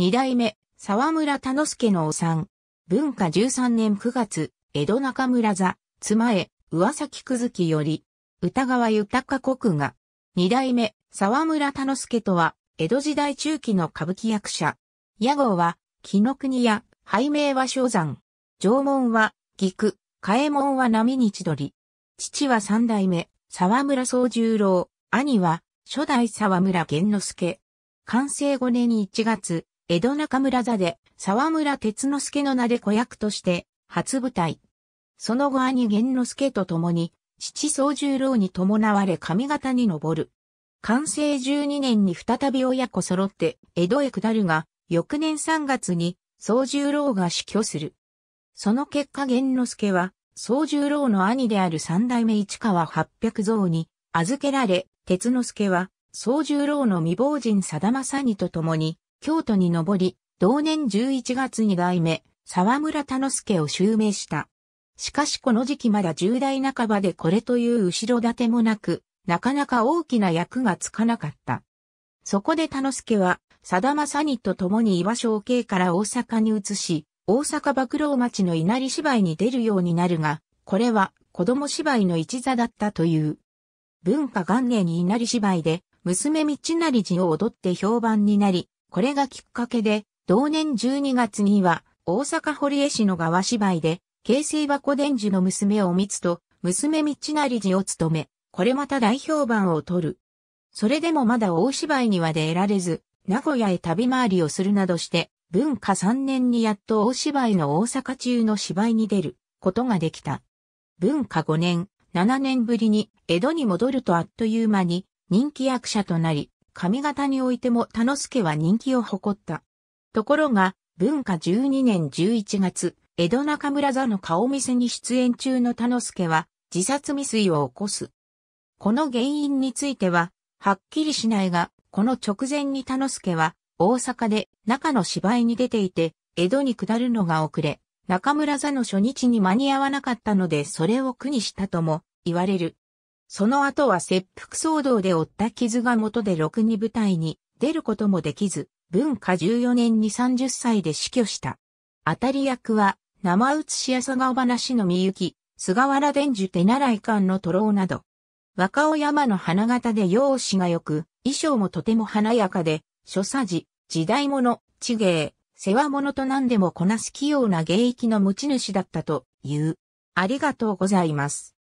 二代目、沢村田之助のお産。文化十三年九月、江戸中村座、妻へ、上崎くずきより、歌川豊国が、二代目、沢村田之助とは、江戸時代中期の歌舞伎役者。屋号は、木の国屋、拝名は昭山。縄文は、菊、替え門は波に千鳥。父は三代目、沢村宗十郎、兄は、初代沢村玄之助。完成五年一月、江戸中村座で沢村哲之助の名で子役として初舞台。その後兄玄之助と共に父宗十郎に伴われ上方に登る。完成12年に再び親子揃って江戸へ下るが、翌年3月に宗十郎が死去する。その結果玄之助は宗十郎の兄である三代目市川八百蔵に預けられ、哲之助は宗十郎の未亡人貞正にと共に京都に上り、同年11月に代目、沢村田之助を襲名した。しかしこの時期まだ10代半ばでこれという後ろ盾もなく、なかなか大きな役がつかなかった。そこで田之助は、さだまさにと共に岩正慶から大阪に移し、大阪幕老町の稲荷芝居に出るようになるが、これは子供芝居の一座だったという。文化元年に稲荷芝居で、娘道成寺を踊って評判になり、これがきっかけで、同年12月には、大阪堀江市の側芝居で、京成箱伝授の娘を三つと、娘道成寺を務め、これまた大評判を取る。それでもまだ大芝居には出られず、名古屋へ旅回りをするなどして、文化3年にやっと大芝居の大阪中の芝居に出ることができた。文化5年、7年ぶりに江戸に戻るとあっという間に人気役者となり、上方においても田之助は人気を誇った。ところが、文化12年11月、江戸中村座の顔見せに出演中の田之助は、自殺未遂を起こす。この原因については、はっきりしないが、この直前に田之助は、大阪で中の芝居に出ていて、江戸に下るのが遅れ、中村座の初日に間に合わなかったのでそれを苦にしたとも言われる。その後は切腹騒動で負った傷が元でろくに舞台に出ることもできず、文化14年に30歳で死去した。当たり役は、生写し朝さがお話のみゆき、菅原伝授手習い館のトロなど。若尾山の花形で容姿が良く、衣装もとても華やかで、所作時、時代物、地芸、世話物と何でもこなす器用な芸域の持ち主だったという。ありがとうございます。